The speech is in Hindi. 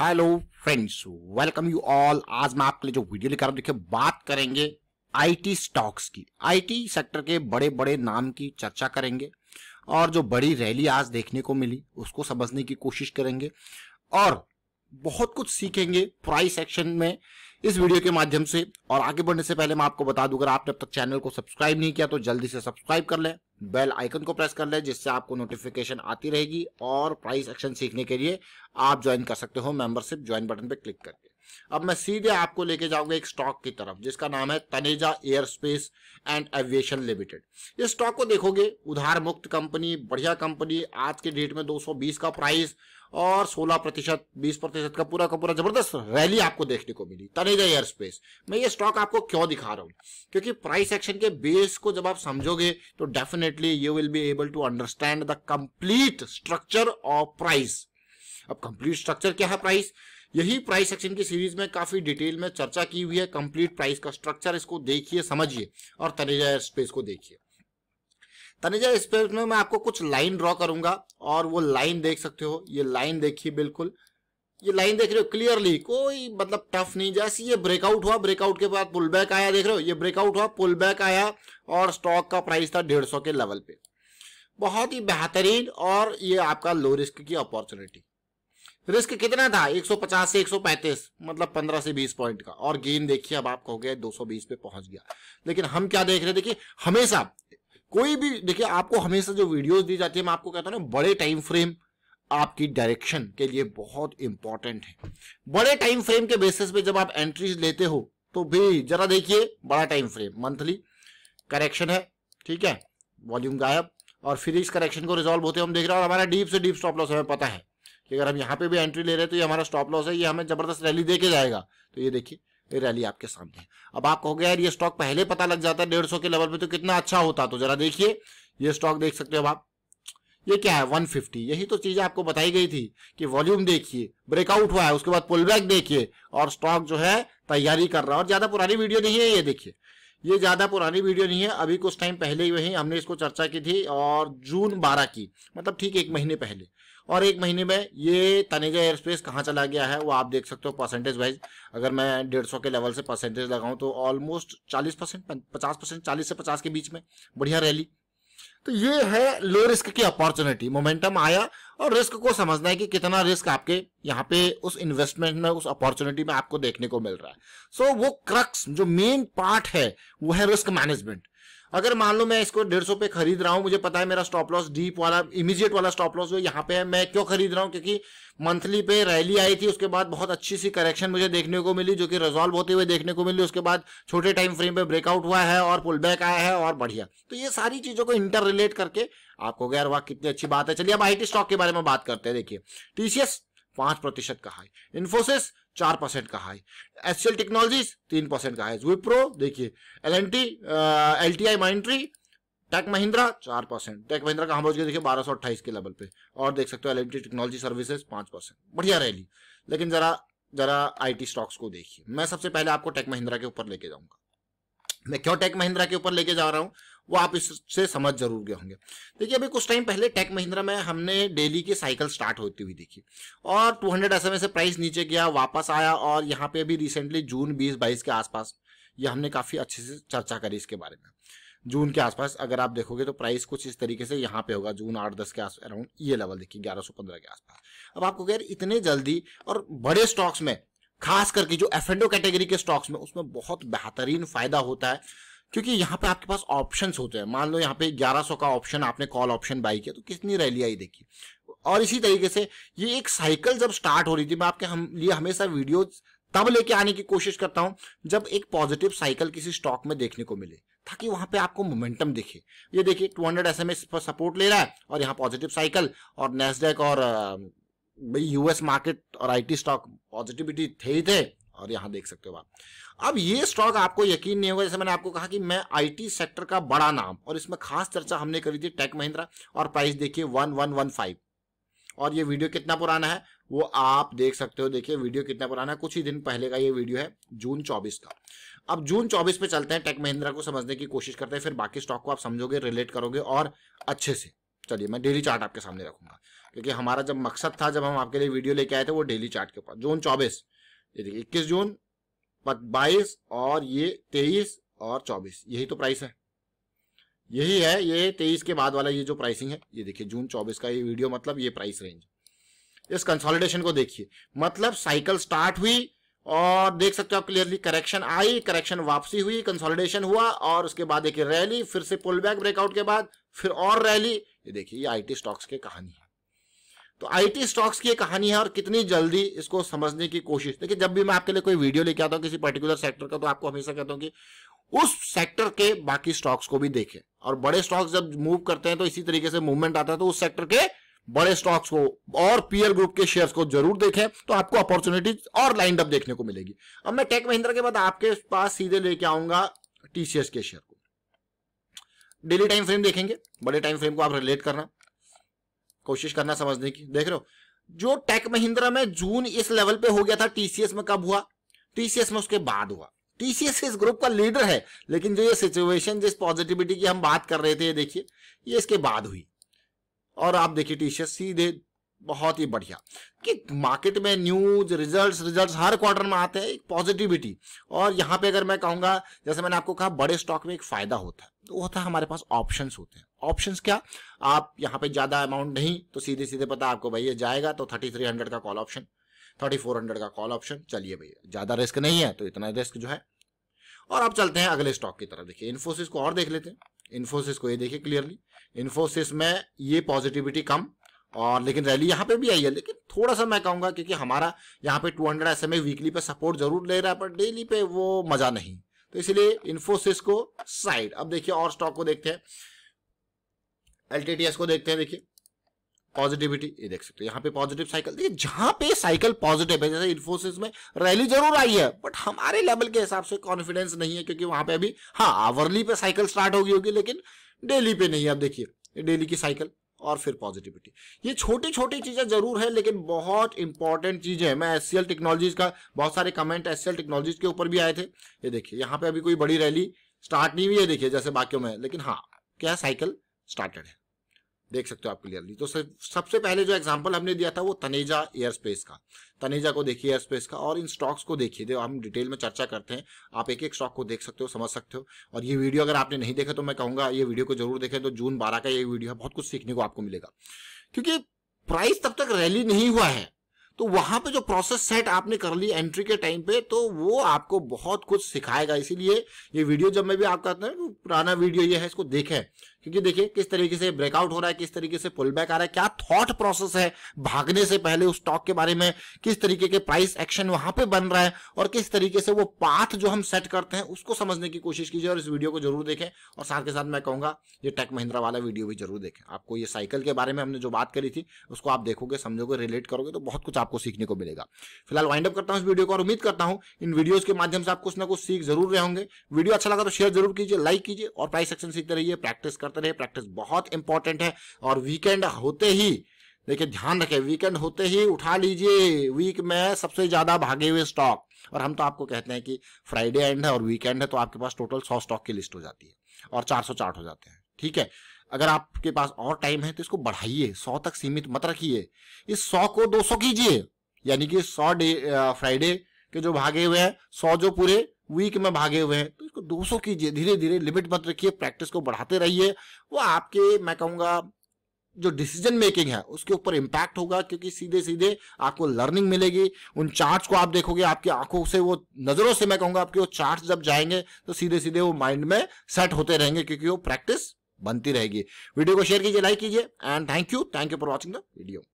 hello friends welcome you all आज मैं आपके लिए जो वीडियो लेकर देखिए बात करेंगे आईटी स्टॉक्स की आईटी सेक्टर के बड़े बड़े नाम की चर्चा करेंगे और जो बड़ी रैली आज देखने को मिली उसको समझने की कोशिश करेंगे और बहुत कुछ सीखेंगे प्राइस एक्शन में इस वीडियो के माध्यम से और आगे बढ़ने से पहले मैं आपको बता दूं अगर आपने अब तक चैनल को सब्सक्राइब नहीं किया तो जल्दी से सब्सक्राइब कर लें बेल आइकन को प्रेस कर लें जिससे आपको नोटिफिकेशन आती रहेगी और प्राइस एक्शन सीखने के लिए आप ज्वाइन कर सकते हो मेंबरशिप ज्वाइन बटन पर क्लिक करके अब मैं सीधे आपको लेके जाऊंगा एक स्टॉक की तरफ जिसका नाम है Taneja aerospace and aviation limited इस स्टॉक को देखोगे उधार मुक्त कंपनी बढ़िया कंपनी आज के डेट में 220 का प्राइस और 16 प्रतिशत बीस प्रतिशत का पूरा का पूरा जबरदस्त रैली आपको देखने को मिली तनेजा एयर स्पेस मैं ये स्टॉक आपको क्यों दिखा रहा हूँ क्योंकि प्राइस एक्शन के बेस को जब आप समझोगे तो definitely you will be able to understand the complete structure of price अब कंप्लीट स्ट्रक्चर क्या है प्राइस यही प्राइस एक्शन की सीरीज में काफी डिटेल में चर्चा की हुई है कंप्लीट प्राइस का स्ट्रक्चर इसको देखिए समझिए और तनेजा एयर स्पेस को देखिए तनेजा एयर स्पेस में मैं आपको कुछ लाइन ड्रॉ करूंगा और वो लाइन देख सकते हो ये लाइन देखिए बिल्कुल ये लाइन देख रहे हो क्लियरली कोई मतलब टफ नहीं जैसे ये ब्रेकआउट हुआ ब्रेकआउट के बाद पुल बैक आया देख रहे हो ये ब्रेकआउट हुआ पुल बैक आया और स्टॉक का प्राइस था डेढ़ सौ के लेवल पे बहुत ही बेहतरीन और ये आपका लो रिस्क की अपॉर्चुनिटी रिस्क कितना था 150 से 135 मतलब 15 से 20 पॉइंट का और गेन देखिए अब आपको हो गया 220 पे पहुंच गया लेकिन हम क्या देख रहे हैं देखिए हमेशा कोई भी देखिए आपको हमेशा जो वीडियोस दी जाती है मैं आपको कहता हूँ ना बड़े टाइम फ्रेम आपकी डायरेक्शन के लिए बहुत इंपॉर्टेंट है बड़े टाइम फ्रेम के बेसिस पे जब आप एंट्रीज लेते हो तो भी जरा देखिए बड़ा टाइम फ्रेम मंथली करेक्शन है ठीक है वॉल्यूम गायब और फिर इस करेक्शन को रिजॉल्व होते हैं हम देख रहे हैं और हमारा डीप से डीप स्टॉप लॉस हमें पता है कि अगर हम यहाँ पे भी एंट्री ले रहे हैं तो ये हमारा स्टॉप लॉस है ये हमें जबरदस्त रैली देके जाएगा तो ये देखिए ये रैली आपके सामने है अब आप कहोगे यार ये स्टॉक पहले पता लग जाता है डेढ़ सौ के लेवल पे तो कितना अच्छा होता तो जरा देखिए ये स्टॉक देख सकते हो आप ये क्या है 150 यही तो चीज आपको बताई गई थी कि वॉल्यूम देखिए ब्रेकआउट हुआ है उसके बाद बैक देखिए और स्टॉक जो है तैयारी कर रहा है और ज्यादा पुरानी वीडियो नहीं है ये देखिए ये ज्यादा पुरानी वीडियो नहीं है अभी कुछ टाइम पहले ही वही हमने इसको चर्चा की थी और जून बारह की मतलब ठीक एक महीने पहले और एक महीने में ये तनेजा एयर स्पेस कहाँ चला गया है वो आप देख सकते हो परसेंटेज वाइज अगर मैं डेढ़ सौ के लेवल से परसेंटेज लगाऊँ तो ऑलमोस्ट चालीस परसेंट पचास परसेंट चालीस से पचास के बीच में बढ़िया रैली तो ये है लो रिस्क की अपॉर्चुनिटी मोमेंटम आया और रिस्क को समझना है कि कितना रिस्क आपके यहाँ पे उस इन्वेस्टमेंट में उस अपॉर्चुनिटी में आपको देखने को मिल रहा है सो so, वो क्रक्स जो मेन पार्ट है वो है रिस्क मैनेजमेंट अगर मान लो मैं इसको डेढ़ सौ पे खरीद रहा हूं मुझे पता है मेरा स्टॉप लॉस डीप वाला इमीडिएट वाला स्टॉप लॉस जो यहाँ पे है मैं क्यों खरीद रहा हूँ क्योंकि मंथली पे रैली आई थी उसके बाद बहुत अच्छी सी करेक्शन मुझे देखने को मिली जो कि रिजॉल्व होते हुए देखने को मिली उसके बाद छोटे टाइम फ्रेम पे ब्रेकआउट हुआ है और पुल बैक आया है और बढ़िया तो ये सारी चीजों को इंटर रिलेट करके आपको गैर वाह कितनी अच्छी बात है चलिए अब आई स्टॉक के बारे में बात करते हैं देखिए टीसीएस पांच प्रतिशत का हाई इन्फोसिस चार परसेंट का हाई एस टेक्नोलॉजीज तीन परसेंट का हाई विप्रो देखिए L and T L T I Mindtree tech Mahindra चार परसेंट टेक महिंद्रा कहाँ पहुंच गया देखिए बारह सौ अट्ठाईस के लेवल पे और देख सकते हो L and T technology services पांच परसेंट बढ़िया रैली लेकिन जरा जरा आई टी स्टॉक्स को देखिए मैं सबसे पहले आपको टेक महिंद्रा के ऊपर लेके जाऊंगा मैं क्यों टेक महिंद्रा के ऊपर लेके जा रहा हूँ वो आप इससे समझ जरूर गए होंगे देखिए अभी कुछ टाइम पहले टेक महिंद्रा में हमने डेली की साइकिल स्टार्ट होती हुई देखी और टू हंड्रेड से प्राइस नीचे गया वापस आया और यहाँ पे अभी रिसेंटली जून बीस बाईस के आसपास ये हमने काफ़ी अच्छे से चर्चा करी इसके बारे में जून के आसपास अगर आप देखोगे तो प्राइस कुछ इस तरीके से यहाँ पे होगा जून आठ दस के आस अराउंड ये लेवल देखिए ग्यारह सौ पंद्रह के आसपास अब आपको यार इतने जल्दी और बड़े स्टॉक्स में खास करके जो एफ कैटेगरी के स्टॉक्स में उसमें बहुत बेहतरीन फायदा होता है क्योंकि यहाँ पे आपके पास ऑप्शन होते हैं मान लो यहाँ पे 1100 का ऑप्शन आपने कॉल ऑप्शन बाई किया तो कितनी रैली आई देखी और इसी तरीके से ये एक साइकिल जब स्टार्ट हो रही थी मैं आपके हम लिए हमेशा वीडियो तब लेके आने की कोशिश करता हूँ जब एक पॉजिटिव साइकिल किसी स्टॉक में देखने को मिले ताकि वहां पे आपको मोमेंटम दिखे ये देखिए 200 हंड्रेड पर सपोर्ट ले रहा है और यहाँ पॉजिटिव साइकिल और नेस्डेक और यूएस मार्केट और आईटी स्टॉक पॉजिटिविटी थे ही थे और यहाँ देख सकते हो आप अब ये स्टॉक आपको यकीन नहीं होगा जैसे मैंने आपको कहा कि मैं आईटी सेक्टर का बड़ा नाम और इसमें खास चर्चा हमने करी थी टेक महिंद्रा और प्राइस देखिए वन वन वन फाइव और ये वीडियो कितना पुराना है वो आप देख सकते हो देखिए वीडियो कितना पुराना है कुछ ही दिन पहले का ये वीडियो है जून 24 का अब जून 24 पे चलते हैं टेक महिंद्रा को समझने की कोशिश करते हैं फिर बाकी स्टॉक को आप समझोगे रिलेट करोगे और अच्छे से चलिए मैं डेली चार्ट आपके सामने रखूंगा क्योंकि हमारा जब मकसद था जब हम आपके लिए वीडियो लेके आए थे वो डेली चार्ट के ऊपर जून चौबीस ये देखिए इक्कीस जून बाईस और ये तेईस और चौबीस यही तो प्राइस है यही है ये तेईस के बाद वाला ये जो प्राइसिंग है ये देखिए जून चौबीस का ये वीडियो मतलब ये प्राइस रेंज इस कंसोलिडेशन को देखिए मतलब साइकिल स्टार्ट हुई और देख सकते हो आप क्लियरली करेक्शन आई करेक्शन वापसी हुई कंसोलिडेशन हुआ और उसके बाद देखिए रैली फिर से पुल बैक ब्रेकआउट के बाद फिर और रैली ये देखिए ये आईटी स्टॉक्स की कहानी है तो आईटी स्टॉक्स की कहानी है और कितनी जल्दी इसको समझने की कोशिश देखिए जब भी मैं आपके लिए कोई वीडियो लेके आता हूँ किसी पर्टिकुलर सेक्टर का तो आपको हमेशा कहता हूँ कि उस सेक्टर के बाकी स्टॉक्स को भी देखें और बड़े स्टॉक्स जब मूव करते हैं तो इसी तरीके से मूवमेंट आता है तो उस सेक्टर के बड़े स्टॉक्स को और पीयर ग्रुप के शेयर्स को जरूर देखें तो आपको अपॉर्चुनिटीज और लाइंड अप देखने को मिलेगी अब मैं टेक महिंद्रा के बाद आपके पास सीधे लेके आऊंगा टीसीएस के शेयर को डेली टाइम फ्रेम देखेंगे बड़े टाइम फ्रेम को आप रिलेट करना कोशिश करना समझने की देख रहे हो जो टेक महिंद्रा में जून इस लेवल पे हो गया था टीसीएस में कब हुआ टीसीएस में उसके बाद हुआ टीसीएस इस ग्रुप का लीडर है लेकिन जो ये सिचुएशन जिस पॉजिटिविटी की हम बात कर रहे थे देखिए ये इसके बाद हुई और आप देखिए टीसीएस सीधे बहुत ही बढ़िया कि मार्केट में न्यूज रिजल्ट्स रिजल्ट्स हर क्वार्टर में आते हैं एक पॉजिटिविटी और यहाँ पे अगर मैं कहूंगा जैसे मैंने आपको कहा बड़े स्टॉक में एक फायदा होता है तो वो होता है हमारे पास ऑप्शंस होते हैं ऑप्शंस क्या आप यहाँ पे ज्यादा अमाउंट नहीं तो सीधे सीधे पता आपको भैया जाएगा तो थर्टी थ्री हंड्रेड का call option thirty four hundred का कॉल ऑप्शन चलिए भैया ज्यादा रिस्क नहीं है तो इतना रिस्क जो है और आप चलते हैं अगले स्टॉक की तरफ देखिए इन्फोसिस को और देख लेते हैं इन्फोसिस को ये देखिए क्लियरली इन्फोसिस में ये पॉजिटिविटी कम और लेकिन रैली यहाँ पे भी आई है लेकिन थोड़ा सा मैं कहूँगा क्योंकि हमारा यहाँ पे 200 हंड्रेड एस वीकली पे सपोर्ट जरूर ले रहा है पर डेली पे वो मज़ा नहीं तो इसलिए इन्फोसिस को साइड अब देखिए और स्टॉक को देखते हैं एल को देखते हैं देखिए पॉजिटिविटी ये देख सकते हो यहाँ पे पॉजिटिव साइकिल देखिए जहाँ पे साइकिल पॉजिटिव है जैसे इन्फोसिस में रैली जरूर आई है बट हमारे लेवल के हिसाब से कॉन्फिडेंस नहीं है क्योंकि वहां पे अभी हाँ आवरली पे साइकिल स्टार्ट होगी होगी लेकिन डेली पे नहीं है अब देखिए डेली की साइकिल और फिर पॉजिटिविटी ये छोटी छोटी चीज़ें जरूर है लेकिन बहुत इंपॉर्टेंट चीज़ें हैं मैं एस सी एल टेक्नोलॉजीज का बहुत सारे comment S C L technologies के ऊपर भी आए थे ये देखिए यहाँ पे अभी कोई बड़ी रैली स्टार्ट नहीं हुई है देखिए जैसे बाकियों में लेकिन हाँ क्या साइकिल स्टार्टेड है देख सकते हो आप क्लियरली तो सबसे पहले जो एग्जांपल हमने दिया था वो तनेजा एयर स्पेस का तनेजा को देखिए एयर स्पेस का और इन स्टॉक्स को देखिए जो हम डिटेल में चर्चा करते हैं आप एक एक स्टॉक को देख सकते हो समझ सकते हो और ये वीडियो अगर आपने नहीं देखा तो मैं कहूंगा ये वीडियो को जरूर देखें तो जून बारह का ये वीडियो है बहुत कुछ सीखने को आपको मिलेगा क्योंकि प्राइस तब तक रैली नहीं हुआ है तो वहां पे जो प्रोसेस सेट आपने कर ली एंट्री के टाइम पे तो वो आपको बहुत कुछ सिखाएगा इसीलिए ये वीडियो जब मैं भी आप कहते हैं पुराना वीडियो ये है इसको देखें क्योंकि देखिए किस तरीके से ब्रेकआउट हो रहा है किस तरीके से पुल बैक आ रहा है क्या थॉट प्रोसेस है भागने से पहले उस स्टॉक के बारे में किस तरीके के प्राइस एक्शन वहां पे बन रहा है और किस तरीके से वो पाथ जो हम सेट करते हैं उसको समझने की कोशिश कीजिए और इस वीडियो को जरूर देखें और साथ के साथ मैं कहूंगा ये टेक महिंद्रा वाला वीडियो भी जरूर देखें आपको ये साइकिल के बारे में हमने जो बात करी थी उसको आप देखोगे समझोगे रिलेट करोगे तो बहुत कुछ आपको सीखने को मिलेगा फिलहाल वाइंड अप करता हूँ इस वीडियो को और उम्मीद करता हूँ इन वीडियोज के माध्यम से आप कुछ ना कुछ सीख जरूर रहे होंगे वीडियो अच्छा लगा तो शेयर जरूर कीजिए लाइक कीजिए और प्राइस एक्शन सीखते रहिए प्रैक्टिस करते करते रहे प्रैक्टिस बहुत इंपॉर्टेंट है और वीकेंड होते ही देखिए ध्यान रखें वीकेंड होते ही उठा लीजिए वीक में सबसे ज़्यादा भागे हुए स्टॉक और हम तो आपको कहते हैं कि फ्राइडे एंड है और वीकेंड है तो आपके पास टोटल सौ स्टॉक की लिस्ट हो जाती है और चार सौ चार्ट हो जाते हैं ठीक है अगर आपके पास और टाइम है तो इसको बढ़ाइए सौ तक सीमित मत रखिए इस सौ को दो सौ कीजिए यानी कि सौ डे फ्राइडे के जो भागे हुए हैं सौ जो पूरे वीक में भागे हुए हैं तो इसको 200 कीजिए धीरे धीरे लिमिट मत रखिए प्रैक्टिस को बढ़ाते रहिए वो आपके मैं कहूँगा जो डिसीजन मेकिंग है उसके ऊपर इम्पैक्ट होगा क्योंकि सीधे सीधे आपको लर्निंग मिलेगी उन चार्ट को आप देखोगे आपकी आंखों से वो नज़रों से मैं कहूँगा आपके वो चार्ट जब जाएंगे तो सीधे सीधे वो माइंड में सेट होते रहेंगे क्योंकि वो प्रैक्टिस बनती रहेगी वीडियो को शेयर कीजिए लाइक कीजिए and thank you thank you for watching the video